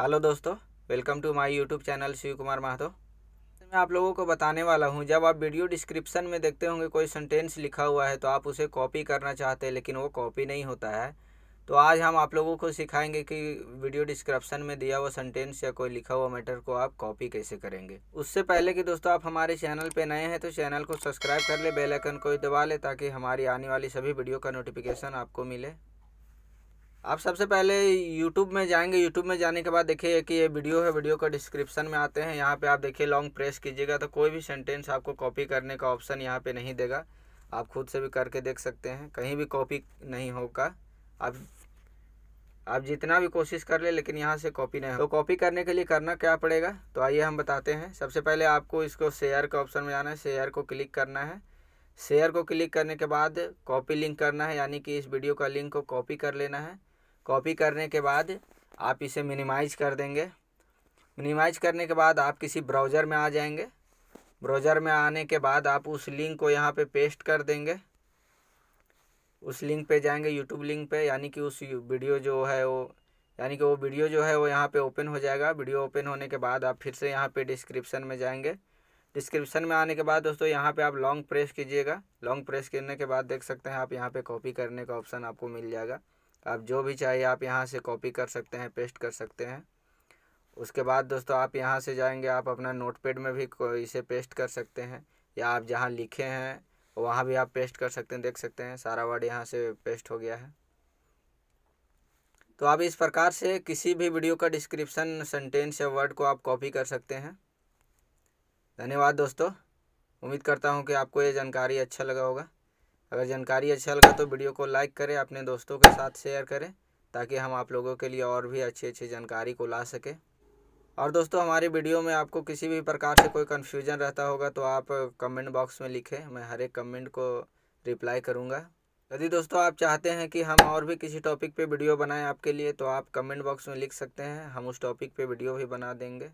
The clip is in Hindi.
हेलो दोस्तों welcome to my YouTube channel Shiv Kumar Mahato मैं आप लोगों को बताने वाला हूं जब आप वीडियो डिस्क्रिप्शन में देखते होंगे कोई सेंटेंस लिखा हुआ है तो आप उसे कॉपी करना चाहते हैं लेकिन वो कॉपी नहीं होता है तो आज हम आप लोगों को सिखाएंगे कि वीडियो डिस्क्रिप्शन में दिया हुआ सेंटेंस या कोई लिखा हुआ मैटर को आप कॉपी कैसे करेंगे उससे पहले कि दोस्तों आप हमारे चैनल पर नए हैं तो चैनल को सब्सक्राइब कर ले बेलाइकन को दबा लें ताकि हमारी आने वाली सभी वीडियो का नोटिफिकेशन आपको मिले आप सबसे पहले यूट्यूब में जाएंगे यूट्यूब में जाने के बाद देखिए कि ये वीडियो है वीडियो का डिस्क्रिप्शन में आते हैं यहाँ पे आप देखिए लॉन्ग प्रेस कीजिएगा तो कोई भी सेंटेंस आपको कॉपी करने का ऑप्शन यहाँ पे नहीं देगा आप खुद से भी करके देख सकते हैं कहीं भी कॉपी नहीं होगा आप आप जितना भी कोशिश कर ले लेकिन यहाँ से कॉपी नहीं हो तो कॉपी करने के लिए करना क्या पड़ेगा तो आइए हम बताते हैं सबसे पहले आपको इसको शेयर के ऑप्शन में जाना है शेयर को क्लिक करना है शेयर को क्लिक करने के बाद कॉपी लिंक करना है यानी कि इस वीडियो का लिंक को कॉपी कर लेना है कॉपी करने के बाद आप इसे मिनिमाइज कर देंगे मिनिमाइज करने के बाद आप किसी ब्राउज़र में आ जाएंगे ब्राउज़र में आने के बाद आप उस लिंक को यहाँ पे पेस्ट कर देंगे उस लिंक पे जाएंगे यूट्यूब लिंक पे यानी कि उस वीडियो जो है वो यानी कि वो वीडियो जो है वो यहाँ पे ओपन हो जाएगा वीडियो ओपन होने के बाद आप फिर से यहाँ पे डिस्क्रिप्शन में जाएंगे डिस्क्रिप्शन में आने के बाद दोस्तों यहाँ पे आप लॉन्ग प्रेस कीजिएगा लॉन्ग प्रेस करने के बाद देख सकते हैं आप यहाँ पर कॉपी करने का ऑप्शन आपको मिल जाएगा आप जो भी चाहिए आप यहाँ से कॉपी कर सकते हैं पेस्ट कर सकते हैं उसके बाद दोस्तों आप यहाँ से जाएंगे आप अपना नोटपैड में भी इसे पेस्ट कर सकते हैं या आप जहाँ लिखे हैं वहाँ भी आप पेस्ट कर सकते हैं देख सकते हैं सारा वर्ड यहाँ से पेस्ट हो गया है तो आप इस प्रकार से किसी भी वीडियो का डिस्क्रिप्शन सेंटेंस या वर्ड को आप कॉपी कर सकते हैं धन्यवाद दोस्तों उम्मीद करता हूँ कि आपको ये जानकारी अच्छा लगा होगा अगर जानकारी अच्छा लगा तो वीडियो को लाइक करें अपने दोस्तों के साथ शेयर करें ताकि हम आप लोगों के लिए और भी अच्छी अच्छी जानकारी को ला सकें और दोस्तों हमारी वीडियो में आपको किसी भी प्रकार से कोई कन्फ्यूजन रहता होगा तो आप कमेंट बॉक्स में लिखें मैं हर एक कमेंट को रिप्लाई करूँगा यदि दोस्तों आप चाहते हैं कि हम और भी किसी टॉपिक पे वीडियो बनाएं आपके लिए तो आप कमेंट बॉक्स में लिख सकते हैं हम उस टॉपिक पे वीडियो भी बना देंगे